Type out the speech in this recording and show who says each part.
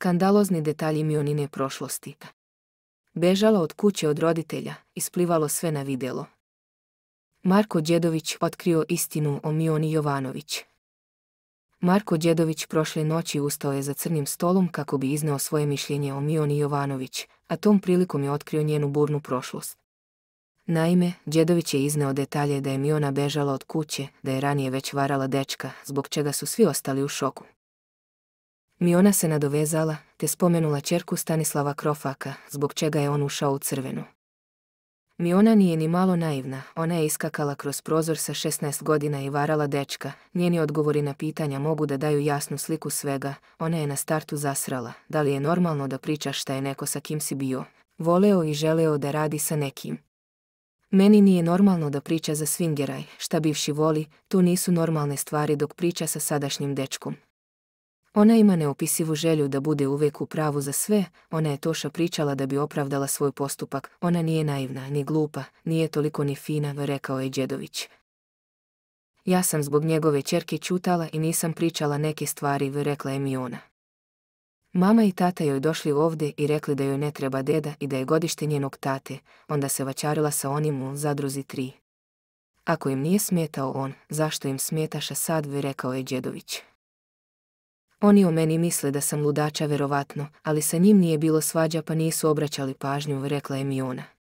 Speaker 1: skandalozni detalji Mionine prošlosti. Bežala od kuće od roditelja, isplivalo sve na vidjelo. Marko Đedović otkrio istinu o Mioni Jovanović. Marko Đedović prošle noći ustao je za crnim stolom kako bi iznao svoje mišljenje o Mioni Jovanović, a tom prilikom je otkrio njenu burnu prošlost. Naime, Đedović je izneo detalje da je Miona bežala od kuće, da je ranije već varala dečka, zbog čega su svi ostali u šoku. Miona se nadovezala te spomenula čerku Stanislava Krofaka, zbog čega je on ušao u crvenu. Miona nije ni malo naivna, ona je iskakala kroz prozor sa 16 godina i varala dečka, njeni odgovori na pitanja mogu da daju jasnu sliku svega, ona je na startu zasrala, da li je normalno da priča šta je neko sa kim si bio, voleo i želeo da radi sa nekim. Meni nije normalno da priča za svingeraj, šta bivši voli, tu nisu normalne stvari dok priča sa sadašnjim dečkom, ona ima neopisivu želju da bude uvijek u pravu za sve, ona je Toša pričala da bi opravdala svoj postupak, ona nije naivna, ni glupa, nije toliko ni fina, rekao je Đedović. Ja sam zbog njegove čerke čutala i nisam pričala neke stvari, rekla je mi ona. Mama i tata joj došli ovdje i rekli da joj ne treba deda i da je godište njenog tate, onda se vačarila sa onim u zadruzi tri. Ako im nije smetao on, zašto im smetaša sad, rekao je Đedović. Oni o meni misle da sam ludača verovatno, ali sa njim nije bilo svađa pa nisu obraćali pažnju, rekla je ona.